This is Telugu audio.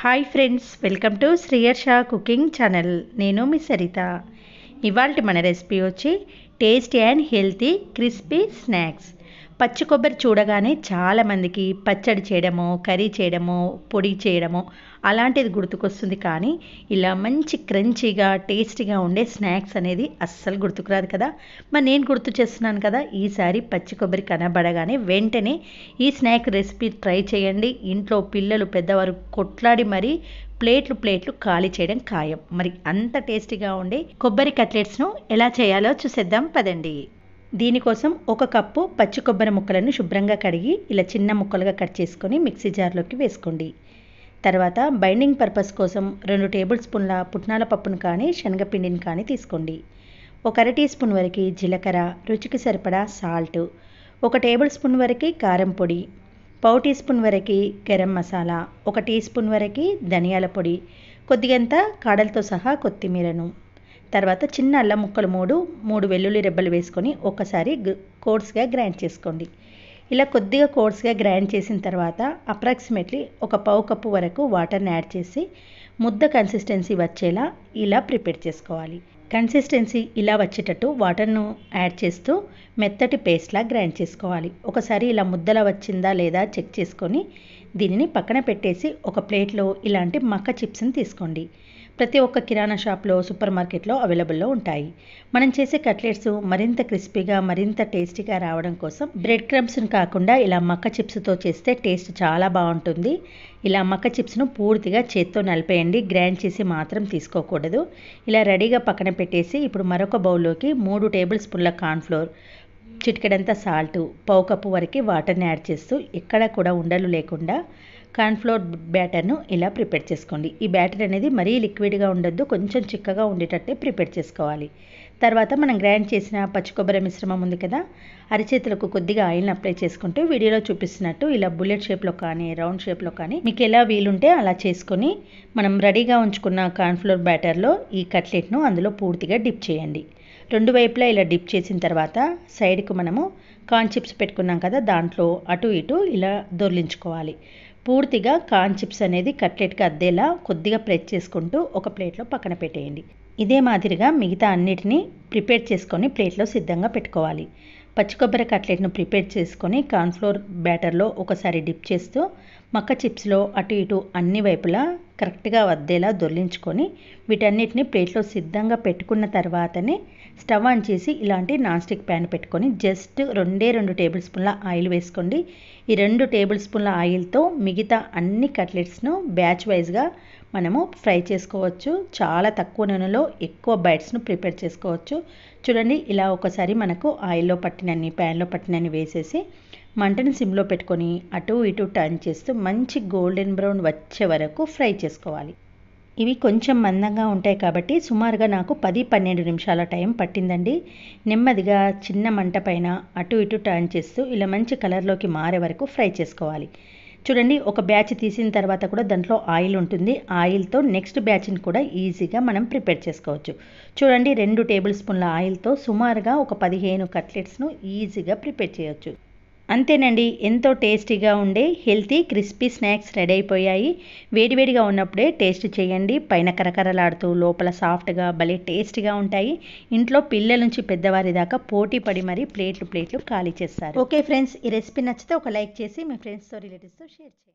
hi friends welcome to Sriyarsha cooking channel నేను మీ సరిత ఇవాళ మన రెసిపీ వచ్చి tasty and healthy crispy snacks పచ్చి కొబ్బరి చూడగానే చాలామందికి పచ్చడి చేయడము కర్రీ చేయడము పొడి చేయడము అలాంటిది గుర్తుకొస్తుంది కానీ ఇలా మంచి క్రంచీగా టేస్టీగా ఉండే స్నాక్స్ అనేది అస్సలు గుర్తుకురాదు కదా మరి నేను గుర్తు చేస్తున్నాను కదా ఈసారి పచ్చి కొబ్బరి కనబడగానే వెంటనే ఈ స్నాక్ రెసిపీ ట్రై చేయండి ఇంట్లో పిల్లలు పెద్దవారు కొట్లాడి మరీ ప్లేట్లు ప్లేట్లు ఖాళీ చేయడం ఖాయం మరి అంత టేస్టీగా ఉండే కొబ్బరి కట్లెట్స్ను ఎలా చేయాలో చూసేద్దాం పదండి దీనికోసం ఒక కప్పు పచ్చి కొబ్బరి ముక్కలను శుభ్రంగా కడిగి ఇలా చిన్న ముక్కలుగా కట్ చేసుకొని మిక్సీ జార్లోకి వేసుకోండి తర్వాత బైండింగ్ పర్పస్ కోసం రెండు టేబుల్ స్పూన్ల పుట్నాల పప్పును కానీ శనగపిండిని కానీ తీసుకోండి ఒక అర టీ స్పూన్ వరకు జీలకర్ర రుచికి సరిపడా సాల్ట్ ఒక టేబుల్ స్పూన్ వరకు కారం పొడి పావు టీ స్పూన్ వరకు గరం మసాలా ఒక టీ స్పూన్ వరకు ధనియాల పొడి కొద్దిగంత కాడలతో సహా కొత్తిమీరను తర్వాత చిన్న అల్లం ముక్కలు మూడు మూడు వెల్లుల్లి రెబ్బలు వేసుకొని ఒకసారి కోర్స్గా గ్రైండ్ చేసుకోండి ఇలా కొద్దిగా కోర్స్గా గ్రైండ్ చేసిన తర్వాత అప్రాక్సిమేట్లీ ఒక పావు కప్పు వరకు వాటర్ని యాడ్ చేసి ముద్ద కన్సిస్టెన్సీ వచ్చేలా ఇలా ప్రిపేర్ చేసుకోవాలి కన్సిస్టెన్సీ ఇలా వచ్చేటట్టు వాటర్ను యాడ్ చేస్తూ మెత్తటి పేస్ట్లా గ్రైండ్ చేసుకోవాలి ఒకసారి ఇలా ముద్దలా వచ్చిందా లేదా చెక్ చేసుకొని దీనిని పక్కన పెట్టేసి ఒక ప్లేట్లో ఇలాంటి మక్క చిప్స్ని తీసుకోండి ప్రతి ఒక్క కిరాణా షాప్లో సూపర్ మార్కెట్లో అవైలబుల్లో ఉంటాయి మనం చేసే కట్లెట్స్ మరింత క్రిస్పీగా మరింత టేస్టీగా రావడం కోసం బ్రెడ్ క్రమ్స్ని కాకుండా ఇలా మక్క చిప్స్తో చేస్తే టేస్ట్ చాలా బాగుంటుంది ఇలా మక్క చిప్స్ను పూర్తిగా చేత్తో నలిపేయండి గ్రైండ్ చేసి మాత్రం తీసుకోకూడదు ఇలా రెడీగా పక్కన పెట్టేసి ఇప్పుడు మరొక బౌల్లోకి మూడు టేబుల్ స్పూన్ల కార్న్ఫ్లోర్ చిటికెడంత సాల్ట్ పౌకప్పు కప్పు వరకు వాటర్ని యాడ్ చేస్తూ ఎక్కడ కూడా ఉండలు లేకుండా కార్న్ఫ్లోర్ బ్యాటర్ను ఇలా ప్రిపేర్ చేసుకోండి ఈ బ్యాటర్ అనేది మరీ లిక్విడ్గా ఉండొద్దు కొంచెం చిక్కగా ఉండేటట్టే ప్రిపేర్ చేసుకోవాలి తర్వాత మనం గ్రైండ్ చేసిన పచ్చి కొబ్బరి మిశ్రమం ఉంది కదా అరిచేతులకు కొద్దిగా ఆయిల్ని అప్లై చేసుకుంటూ వీడియోలో చూపిస్తున్నట్టు ఇలా బుల్లెట్ షేప్లో కానీ రౌండ్ షేప్లో కానీ మీకు ఎలా వీలుంటే అలా చేసుకొని మనం రెడీగా ఉంచుకున్న కార్న్ఫ్లోర్ బ్యాటర్లో ఈ కట్లెట్ను అందులో పూర్తిగా డిప్ చేయండి రెండు వైపులా ఇలా డిప్ చేసిన తర్వాత సైడ్కు మనము కార్న్ చిప్స్ పెట్టుకున్నాం కదా దాంట్లో అటు ఇటు ఇలా దొర్లించుకోవాలి పూర్తిగా కార్న్ చిప్స్ అనేది కట్లెట్కి అద్దేలా కొద్దిగా ప్రెస్ చేసుకుంటూ ఒక ప్లేట్లో పక్కన పెట్టేయండి ఇదే మాదిరిగా మిగతా అన్నిటినీ ప్రిపేర్ చేసుకొని ప్లేట్లో సిద్ధంగా పెట్టుకోవాలి పచ్చి కొబ్బరి కట్లెట్ను ప్రిపేర్ చేసుకొని కార్న్ఫ్లోర్ బ్యాటర్లో ఒకసారి డిప్ చేస్తూ మక్క చిప్స్లో అటు ఇటు అన్ని వైపులా కరెక్ట్గా వద్దేలా దొర్లించుకొని వీటన్నిటిని ప్లేట్లో సిద్ధంగా పెట్టుకున్న తర్వాతనే స్టవ్ ఆన్ చేసి ఇలాంటి నాన్ స్టిక్ ప్యాన్ పెట్టుకొని జస్ట్ రెండే రెండు టేబుల్ స్పూన్ల ఆయిల్ వేసుకోండి ఈ రెండు టేబుల్ స్పూన్ల ఆయిల్తో మిగతా అన్ని కట్లెట్స్ను బ్యాచ్ వైజ్గా మనము ఫ్రై చేసుకోవచ్చు చాలా తక్కువ నూనెలో ఎక్కువ బైట్స్ను ప్రిపేర్ చేసుకోవచ్చు చూడండి ఇలా ఒకసారి మనకు ఆయిల్లో పట్టినన్ని ప్యాన్లో పట్టినన్ని వేసేసి మంటను సిమ్లో పెట్టుకొని అటు ఇటు టర్న్ చేస్తూ మంచి గోల్డెన్ బ్రౌన్ వచ్చే వరకు ఫ్రై చేసుకోవాలి ఇవి కొంచెం మందంగా ఉంటాయి కాబట్టి సుమారుగా నాకు పది పన్నెండు నిమిషాల టైం పట్టిందండి నెమ్మదిగా చిన్న మంట పైన అటు ఇటు టర్న్ చేస్తూ ఇలా మంచి కలర్లోకి మారే వరకు ఫ్రై చేసుకోవాలి చూడండి ఒక బ్యాచ్ తీసిన తర్వాత కూడా దాంట్లో ఆయిల్ ఉంటుంది ఆయిల్తో నెక్స్ట్ బ్యాచ్ని కూడా ఈజీగా మనం ప్రిపేర్ చేసుకోవచ్చు చూడండి రెండు టేబుల్ స్పూన్ల ఆయిల్తో సుమారుగా ఒక పదిహేను కట్లెట్స్ను ఈజీగా ప్రిపేర్ చేయవచ్చు అంతేనండి ఎంతో టేస్టీగా ఉండే హెల్తీ క్రిస్పీ స్నాక్స్ రెడీ అయిపోయాయి వేడివేడిగా ఉన్నప్పుడే టేస్ట్ చేయండి పైన కరకరలాడుతూ లోపల సాఫ్ట్గా భలే టేస్ట్గా ఉంటాయి ఇంట్లో పిల్లల నుంచి పెద్దవారి దాకా పోటీ పడి మరీ ప్లేట్లు ప్లేట్లు ఖాళీ చేస్తారు ఓకే ఫ్రెండ్స్ ఈ రెసిపీ నచ్చితే ఒక లైక్ చేసి మీ ఫ్రెండ్స్తో రిలేటివ్స్తో షేర్ చేయండి